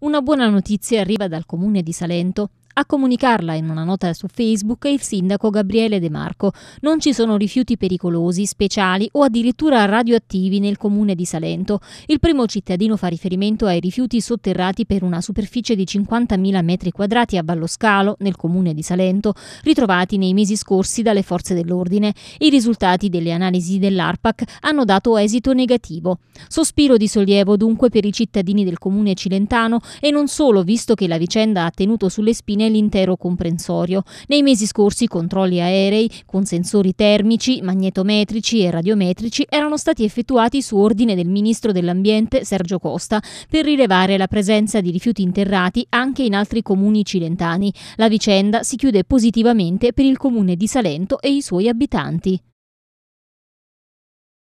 Una buona notizia arriva dal comune di Salento a comunicarla in una nota su Facebook è il sindaco Gabriele De Marco. Non ci sono rifiuti pericolosi, speciali o addirittura radioattivi nel comune di Salento. Il primo cittadino fa riferimento ai rifiuti sotterrati per una superficie di 50.000 metri quadrati a Valloscalo, nel comune di Salento, ritrovati nei mesi scorsi dalle forze dell'ordine. I risultati delle analisi dell'ARPAC hanno dato esito negativo. Sospiro di sollievo dunque per i cittadini del comune cilentano e non solo, visto che la vicenda ha tenuto sulle spine nell'intero comprensorio. Nei mesi scorsi controlli aerei con sensori termici, magnetometrici e radiometrici erano stati effettuati su ordine del ministro dell'Ambiente Sergio Costa per rilevare la presenza di rifiuti interrati anche in altri comuni cilentani. La vicenda si chiude positivamente per il comune di Salento e i suoi abitanti.